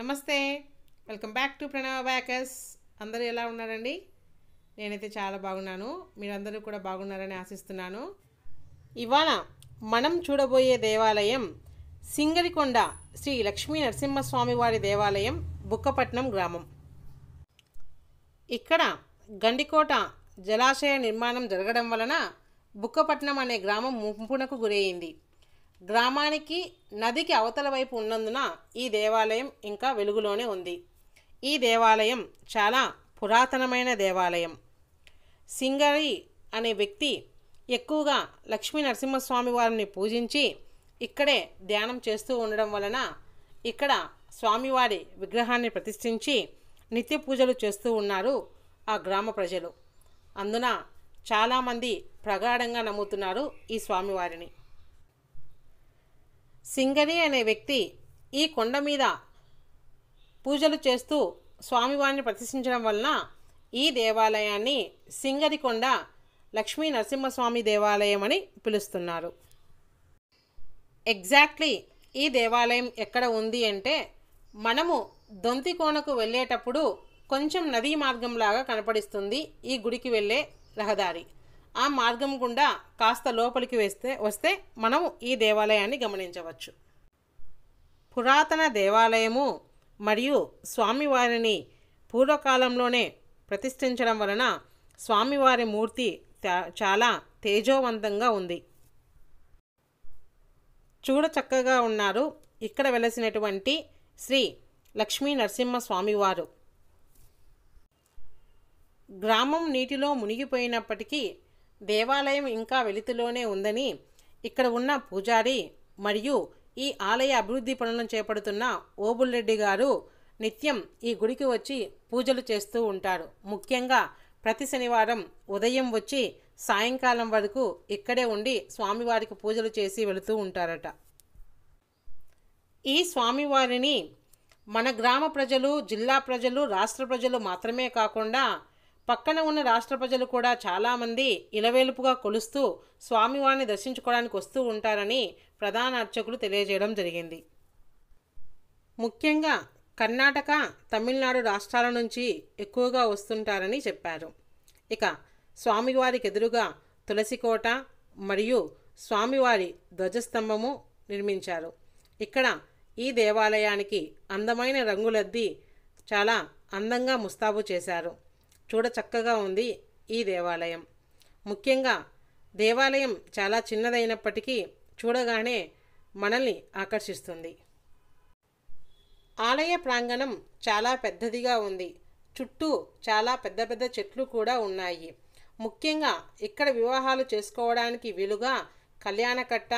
నమస్తే welcome back to Pranava బ్యాకర్స్ అందరూ ఎలా ఉన్నారండి నేనైతే చాలా బాగున్నాను మీరందరూ కూడా బాగున్నారని ఆశిస్తున్నాను ఇవాళ మనం చూడబోయే దేవాలయం సింగరికొండ శ్రీ లక్ష్మీ నరసింహస్వామివారి దేవాలయం బుక్కపట్నం గ్రామం ఇక్కడ గండికోట జలాశయ నిర్మాణం జరగడం వలన బుక్కపట్నం అనే గ్రామం ముంపునకు గురయ్యింది గ్రామానికి నదికి అవతల వైపు ఉన్నందున ఈ దేవాలయం ఇంకా వెలుగులోనే ఉంది ఈ దేవాలయం చాలా పురాతనమైన దేవాలయం సింగరి అనే వ్యక్తి ఎక్కువగా లక్ష్మీ నరసింహస్వామి వారిని పూజించి ఇక్కడే ధ్యానం చేస్తూ ఉండడం వలన ఇక్కడ స్వామివారి విగ్రహాన్ని ప్రతిష్ఠించి నిత్య పూజలు చేస్తూ ఉన్నారు ఆ గ్రామ ప్రజలు అందున చాలామంది ప్రగాఢంగా నమ్ముతున్నారు ఈ స్వామివారిని సింగరి అనే వ్యక్తి ఈ కొండ మీద పూజలు చేస్తూ స్వామివారిని ప్రతిష్ఠించడం వలన ఈ దేవాలయాన్ని కొండ లక్ష్మీ నరసింహస్వామి దేవాలయం అని పిలుస్తున్నారు ఎగ్జాక్ట్లీ ఈ దేవాలయం ఎక్కడ ఉంది అంటే మనము దొంతికోనకు వెళ్ళేటప్పుడు కొంచెం నదీ మార్గంలాగా కనపడిస్తుంది ఈ గుడికి వెళ్ళే రహదారి ఆ మార్గం గుండా కాస్త లోపలికి వేస్తే వస్తే మనం ఈ దేవాలయాన్ని గమనించవచ్చు పురాతన దేవాలయము మరియు స్వామివారిని పూర్వకాలంలోనే ప్రతిష్ఠించడం వలన స్వామివారి మూర్తి చాలా తేజోవంతంగా ఉంది చూడ చక్కగా ఉన్నారు ఇక్కడ వెలసినటువంటి శ్రీ లక్ష్మీ నరసింహ స్వామివారు గ్రామం నీటిలో మునిగిపోయినప్పటికీ దేవాలయం ఇంకా వెలితిలోనే ఉందని ఇక్కడ ఉన్న పూజారి మరియు ఈ ఆలయ అభివృద్ధి పనులను చేపడుతున్న ఓబుల్రెడ్డి గారు నిత్యం ఈ గుడికి వచ్చి పూజలు చేస్తూ ఉంటారు ముఖ్యంగా ప్రతి శనివారం ఉదయం వచ్చి సాయంకాలం వరకు ఇక్కడే ఉండి స్వామివారికి పూజలు చేసి వెళుతూ ఉంటారట ఈ స్వామివారిని మన గ్రామ ప్రజలు జిల్లా ప్రజలు రాష్ట్ర ప్రజలు మాత్రమే కాకుండా పక్కన ఉన్న రాష్ట్ర ప్రజలు కూడా చాలామంది ఇలవేలుపుగా కొలుస్తూ స్వామివారిని దర్శించుకోవడానికి వస్తూ ఉంటారని ప్రధాన అర్చకులు తెలియజేయడం జరిగింది ముఖ్యంగా కర్ణాటక తమిళనాడు రాష్ట్రాల నుంచి ఎక్కువగా వస్తుంటారని చెప్పారు ఇక స్వామివారికి ఎదురుగా తులసికోట మరియు స్వామివారి ధ్వజస్తంభము నిర్మించారు ఇక్కడ ఈ దేవాలయానికి అందమైన రంగులద్దీ చాలా అందంగా ముస్తాబు చేశారు చూడ చక్కగా ఉంది ఈ దేవాలయం ముఖ్యంగా దేవాలయం చాలా చిన్నదైనప్పటికీ చూడగానే మనల్ని ఆకర్షిస్తుంది ఆలయ ప్రాంగణం చాలా పెద్దదిగా ఉంది చుట్టూ చాలా పెద్ద పెద్ద చెట్లు కూడా ఉన్నాయి ముఖ్యంగా ఇక్కడ వివాహాలు చేసుకోవడానికి వీలుగా కళ్యాణకట్ట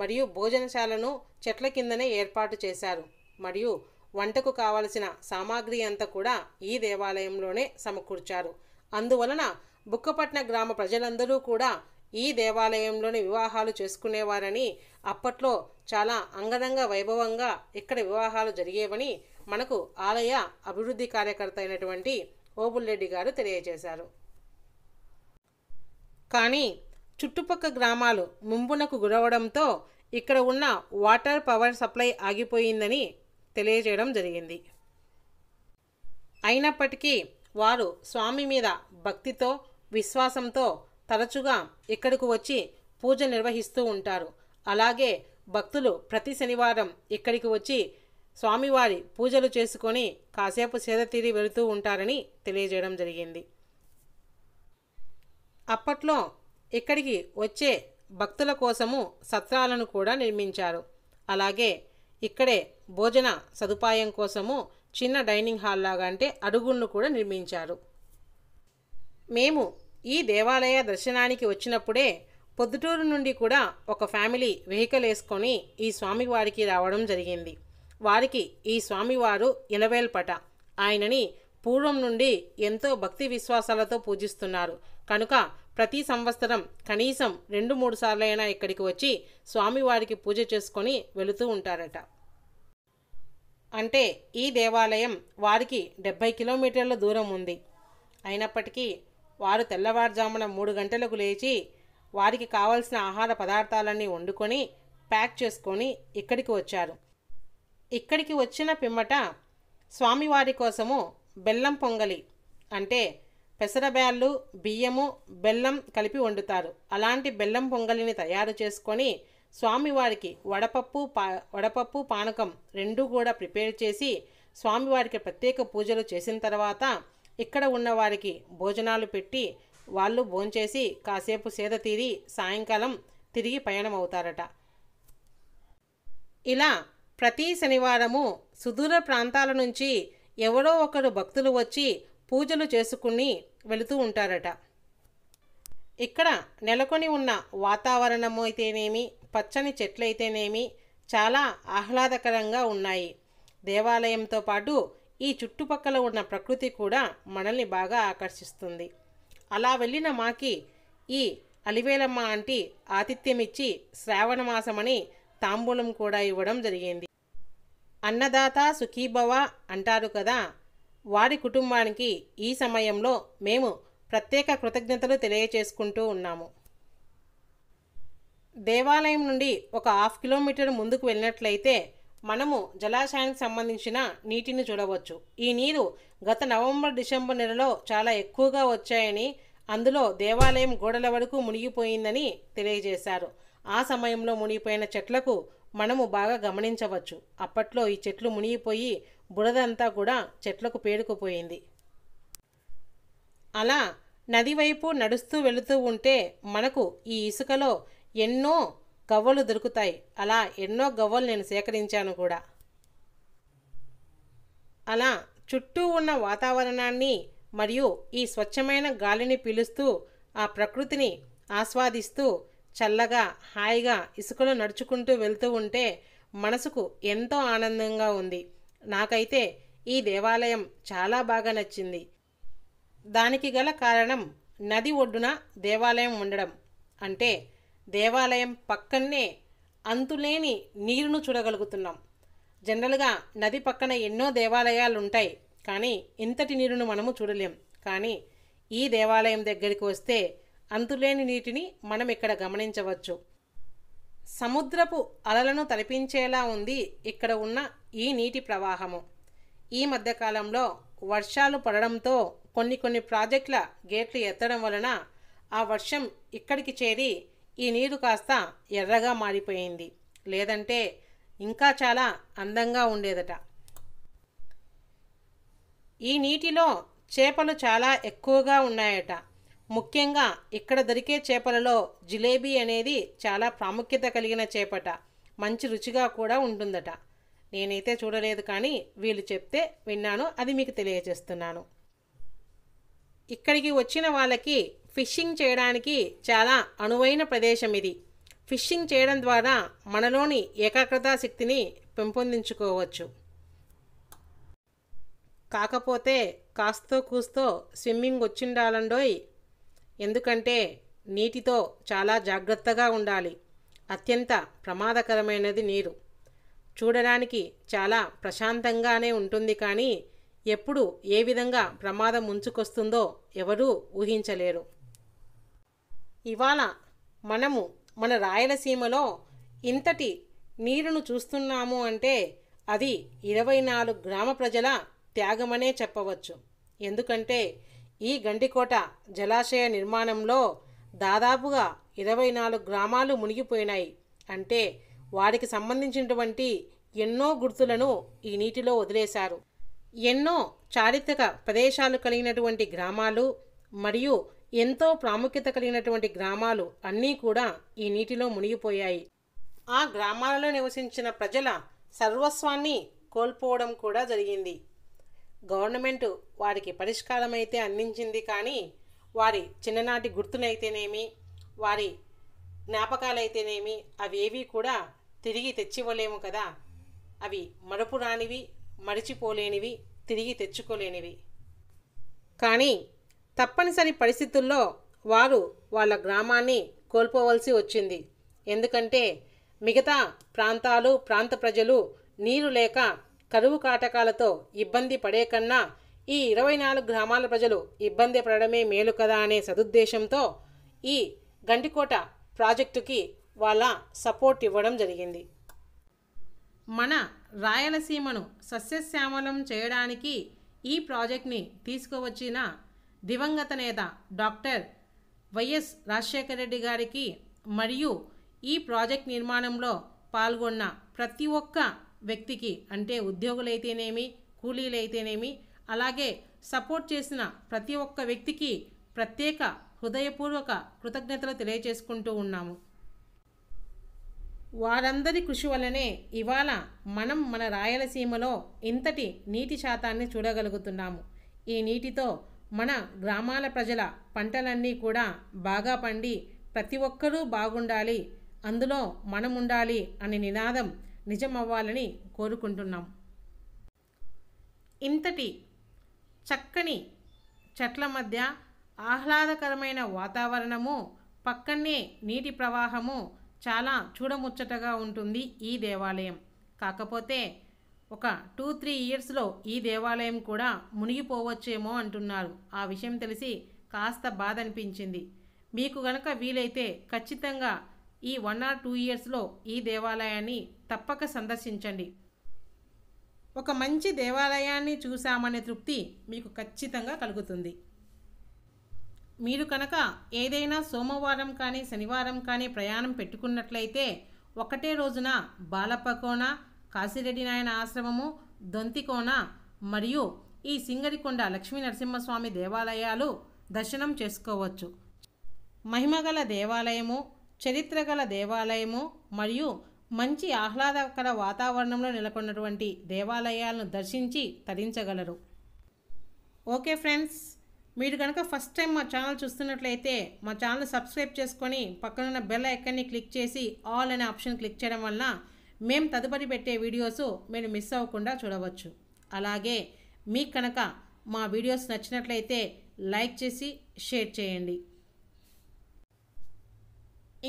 మరియు భోజనశాలను చెట్ల కిందనే ఏర్పాటు చేశారు మరియు వంటకు కావలసిన సామాగ్రి అంతా కూడా ఈ దేవాలయంలోనే సమకూర్చారు అందువలన బుక్కపట్న గ్రామ ప్రజలందరూ కూడా ఈ దేవాలయంలోని వివాహాలు చేసుకునేవారని అప్పట్లో చాలా అంగరంగ వైభవంగా ఇక్కడ వివాహాలు జరిగేవని మనకు ఆలయ అభివృద్ధి కార్యకర్త అయినటువంటి ఓబుల్రెడ్డి గారు తెలియజేశారు కానీ చుట్టుపక్క గ్రామాలు ముంపునకు గురవడంతో ఇక్కడ ఉన్న వాటర్ పవర్ సప్లై ఆగిపోయిందని తెలియజేయడం జరిగింది అయినప్పటికీ వారు స్వామి మీద భక్తితో విశ్వాసంతో తరచుగా ఇక్కడకు వచ్చి పూజ నిర్వహిస్తూ ఉంటారు అలాగే భక్తులు ప్రతి శనివారం ఇక్కడికి వచ్చి స్వామివారి పూజలు చేసుకొని కాసేపు సేద తీరి వెళుతూ ఉంటారని తెలియజేయడం జరిగింది అప్పట్లో ఇక్కడికి వచ్చే భక్తుల కోసము సత్రాలను కూడా నిర్మించారు అలాగే ఇక్కడే భోజన సదుపాయం కోసము చిన్న డైనింగ్ హాల్ లాగా అంటే అడుగులను కూడా నిర్మించారు మేము ఈ దేవాలయ దర్శనానికి వచ్చినప్పుడే పొద్దుటూరు నుండి కూడా ఒక ఫ్యామిలీ వెహికల్ వేసుకొని ఈ స్వామివారికి రావడం జరిగింది వారికి ఈ స్వామివారు పట ఆయనని పూర్వం నుండి ఎంతో భక్తి విశ్వాసాలతో పూజిస్తున్నారు కనుక ప్రతి సంవత్సరం కనీసం రెండు మూడు సార్లైనా ఇక్కడికి వచ్చి స్వామివారికి పూజ చేసుకొని వెళుతూ ఉంటారట అంటే ఈ దేవాలయం వారికి డెబ్భై కిలోమీటర్ల దూరం ఉంది అయినప్పటికీ వారు తెల్లవారుజామున మూడు గంటలకు లేచి వారికి కావలసిన ఆహార పదార్థాలన్నీ వండుకొని ప్యాక్ చేసుకొని ఇక్కడికి వచ్చారు ఇక్కడికి వచ్చిన పిమ్మట స్వామివారి కోసము బెల్లం పొంగలి అంటే పెసరబ్యాళ్ళు బియ్యము బెల్లం కలిపి వండుతారు అలాంటి బెల్లం పొంగలిని తయారు చేసుకొని స్వామివారికి వడపప్పు పా వడపప్పు పానకం రెండూ కూడా ప్రిపేర్ చేసి స్వామివారికి ప్రత్యేక పూజలు చేసిన తర్వాత ఇక్కడ ఉన్న వారికి భోజనాలు పెట్టి వాళ్ళు భోంచేసి కాసేపు సేద తీరి సాయంకాలం తిరిగి పయనం అవుతారట ఇలా ప్రతి శనివారము సుదూర ప్రాంతాల నుంచి ఎవరో ఒకరు భక్తులు వచ్చి పూజలు చేసుకుని వెళుతూ ఉంటారట ఇక్కడ నెలకొని ఉన్న వాతావరణము అయితేనేమి పచ్చని చెట్లయితేనేమి చాలా ఆహ్లాదకరంగా ఉన్నాయి దేవాలయంతో పాటు ఈ చుట్టుపక్కల ఉన్న ప్రకృతి కూడా మనల్ని బాగా ఆకర్షిస్తుంది అలా వెళ్ళిన మాకి ఈ అలివేలమ్మ ఆంటీ ఆతిథ్యమిచ్చి మాసమని తాంబూలం కూడా ఇవ్వడం జరిగింది అన్నదాత సుఖీభవ అంటారు కదా వారి కుటుంబానికి ఈ సమయంలో మేము ప్రత్యేక కృతజ్ఞతలు తెలియచేసుకుంటూ ఉన్నాము దేవాలయం నుండి ఒక హాఫ్ కిలోమీటర్ ముందుకు వెళ్ళినట్లయితే మనము జలాశయానికి సంబంధించిన నీటిని చూడవచ్చు ఈ నీరు గత నవంబర్ డిసెంబర్ నెలలో చాలా ఎక్కువగా వచ్చాయని అందులో దేవాలయం గోడల వరకు మునిగిపోయిందని తెలియజేశారు ఆ సమయంలో మునిగిపోయిన చెట్లకు మనము బాగా గమనించవచ్చు అప్పట్లో ఈ చెట్లు మునిగిపోయి బురదంతా కూడా చెట్లకు పేరుకుపోయింది అలా నది వైపు నడుస్తూ వెళుతూ ఉంటే మనకు ఈ ఇసుకలో ఎన్నో గవ్వలు దొరుకుతాయి అలా ఎన్నో గవ్వలు నేను సేకరించాను కూడా అలా చుట్టూ ఉన్న వాతావరణాన్ని మరియు ఈ స్వచ్ఛమైన గాలిని పీలుస్తూ ఆ ప్రకృతిని ఆస్వాదిస్తూ చల్లగా హాయిగా ఇసుకలో నడుచుకుంటూ వెళ్తూ ఉంటే మనసుకు ఎంతో ఆనందంగా ఉంది నాకైతే ఈ దేవాలయం చాలా బాగా నచ్చింది దానికి గల కారణం నది ఒడ్డున దేవాలయం ఉండడం అంటే దేవాలయం పక్కనే అంతులేని నీరును చూడగలుగుతున్నాం జనరల్గా నది పక్కన ఎన్నో దేవాలయాలు ఉంటాయి కానీ ఇంతటి నీరును మనము చూడలేం కానీ ఈ దేవాలయం దగ్గరికి వస్తే అంతులేని నీటిని మనం ఇక్కడ గమనించవచ్చు సముద్రపు అలలను తలపించేలా ఉంది ఇక్కడ ఉన్న ఈ నీటి ప్రవాహము ఈ మధ్యకాలంలో వర్షాలు పడడంతో కొన్ని కొన్ని ప్రాజెక్టుల గేట్లు ఎత్తడం వలన ఆ వర్షం ఇక్కడికి చేరి ఈ నీరు కాస్త ఎర్రగా మారిపోయింది లేదంటే ఇంకా చాలా అందంగా ఉండేదట ఈ నీటిలో చేపలు చాలా ఎక్కువగా ఉన్నాయట ముఖ్యంగా ఇక్కడ దొరికే చేపలలో జిలేబీ అనేది చాలా ప్రాముఖ్యత కలిగిన చేపట మంచి రుచిగా కూడా ఉంటుందట నేనైతే చూడలేదు కానీ వీళ్ళు చెప్తే విన్నాను అది మీకు తెలియజేస్తున్నాను ఇక్కడికి వచ్చిన వాళ్ళకి ఫిషింగ్ చేయడానికి చాలా అనువైన ప్రదేశం ఇది ఫిషింగ్ చేయడం ద్వారా మనలోని ఏకాగ్రత శక్తిని పెంపొందించుకోవచ్చు కాకపోతే కాస్తో కూస్తో స్విమ్మింగ్ వచ్చిండాలండోయ్ ఎందుకంటే నీటితో చాలా జాగ్రత్తగా ఉండాలి అత్యంత ప్రమాదకరమైనది నీరు చూడడానికి చాలా ప్రశాంతంగానే ఉంటుంది కానీ ఎప్పుడు ఏ విధంగా ప్రమాదం ముంచుకొస్తుందో ఎవరూ ఊహించలేరు ఇవాళ మనము మన రాయలసీమలో ఇంతటి నీరును చూస్తున్నాము అంటే అది ఇరవై నాలుగు గ్రామ ప్రజల త్యాగమనే చెప్పవచ్చు ఎందుకంటే ఈ గండికోట జలాశయ నిర్మాణంలో దాదాపుగా ఇరవై నాలుగు గ్రామాలు మునిగిపోయినాయి అంటే వారికి సంబంధించినటువంటి ఎన్నో గుర్తులను ఈ నీటిలో వదిలేశారు ఎన్నో చారిత్రక ప్రదేశాలు కలిగినటువంటి గ్రామాలు మరియు ఎంతో ప్రాముఖ్యత కలిగినటువంటి గ్రామాలు అన్నీ కూడా ఈ నీటిలో మునిగిపోయాయి ఆ గ్రామాలలో నివసించిన ప్రజల సర్వస్వాన్ని కోల్పోవడం కూడా జరిగింది గవర్నమెంట్ వారికి పరిష్కారం అయితే అందించింది కానీ వారి చిన్ననాటి గుర్తునైతేనేమి వారి జ్ఞాపకాలైతేనేమి అవి కూడా తిరిగి తెచ్చివ్వలేము కదా అవి మరపురానివి మరిచిపోలేనివి తిరిగి తెచ్చుకోలేనివి కానీ తప్పనిసరి పరిస్థితుల్లో వారు వాళ్ళ గ్రామాన్ని కోల్పోవలసి వచ్చింది ఎందుకంటే మిగతా ప్రాంతాలు ప్రాంత ప్రజలు నీరు లేక కరువు కాటకాలతో ఇబ్బంది పడే కన్నా ఈ ఇరవై నాలుగు గ్రామాల ప్రజలు ఇబ్బంది పడడమే మేలు కదా అనే సదుద్దేశంతో ఈ గండికోట ప్రాజెక్టుకి వాళ్ళ సపోర్ట్ ఇవ్వడం జరిగింది మన రాయలసీమను సస్యశ్యామలం చేయడానికి ఈ ప్రాజెక్ట్ని తీసుకువచ్చిన దివంగత నేత డాక్టర్ వైఎస్ రాజశేఖర రెడ్డి గారికి మరియు ఈ ప్రాజెక్ట్ నిర్మాణంలో పాల్గొన్న ప్రతి ఒక్క వ్యక్తికి అంటే ఉద్యోగులైతేనేమి కూలీలైతేనేమి అలాగే సపోర్ట్ చేసిన ప్రతి ఒక్క వ్యక్తికి ప్రత్యేక హృదయపూర్వక కృతజ్ఞతలు తెలియజేసుకుంటూ ఉన్నాము వారందరి కృషి వలనే ఇవాళ మనం మన రాయలసీమలో ఇంతటి నీటి శాతాన్ని చూడగలుగుతున్నాము ఈ నీటితో మన గ్రామాల ప్రజల పంటలన్నీ కూడా బాగా పండి ప్రతి ఒక్కరూ బాగుండాలి అందులో మనముండాలి అనే నినాదం నిజమవ్వాలని కోరుకుంటున్నాం ఇంతటి చక్కని చెట్ల మధ్య ఆహ్లాదకరమైన వాతావరణము పక్కనే నీటి ప్రవాహము చాలా చూడముచ్చటగా ఉంటుంది ఈ దేవాలయం కాకపోతే ఒక టూ త్రీ ఇయర్స్లో ఈ దేవాలయం కూడా మునిగిపోవచ్చేమో అంటున్నారు ఆ విషయం తెలిసి కాస్త బాధ అనిపించింది మీకు గనక వీలైతే ఖచ్చితంగా ఈ వన్ ఆర్ టూ ఇయర్స్లో ఈ దేవాలయాన్ని తప్పక సందర్శించండి ఒక మంచి దేవాలయాన్ని చూశామనే తృప్తి మీకు ఖచ్చితంగా కలుగుతుంది మీరు కనుక ఏదైనా సోమవారం కానీ శనివారం కానీ ప్రయాణం పెట్టుకున్నట్లయితే ఒకటే రోజున బాలపకోన కాశీరెడ్డి నాయన ఆశ్రమము దొంతికోన మరియు ఈ సింగరికొండ లక్ష్మీ నరసింహస్వామి దేవాలయాలు దర్శనం చేసుకోవచ్చు మహిమగల దేవాలయము గల దేవాలయము మరియు మంచి ఆహ్లాదకర వాతావరణంలో నెలకొన్నటువంటి దేవాలయాలను దర్శించి తరించగలరు ఓకే ఫ్రెండ్స్ మీరు కనుక ఫస్ట్ టైం మా ఛానల్ చూస్తున్నట్లయితే మా ఛానల్ సబ్స్క్రైబ్ చేసుకొని పక్కనున్న బెల్ ఎక్కడిని క్లిక్ చేసి ఆల్ అనే ఆప్షన్ క్లిక్ చేయడం వలన మేము తదుపరి పెట్టే వీడియోస్ మీరు మిస్ అవ్వకుండా చూడవచ్చు అలాగే మీకు కనుక మా వీడియోస్ నచ్చినట్లయితే లైక్ చేసి షేర్ చేయండి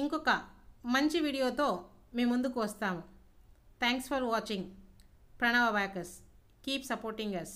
ఇంకొక మంచి వీడియోతో మీ ముందుకు వస్తాము థ్యాంక్స్ ఫర్ వాచింగ్ ప్రణవ వ్యాకస్ కీప్ సపోర్టింగ్ అస్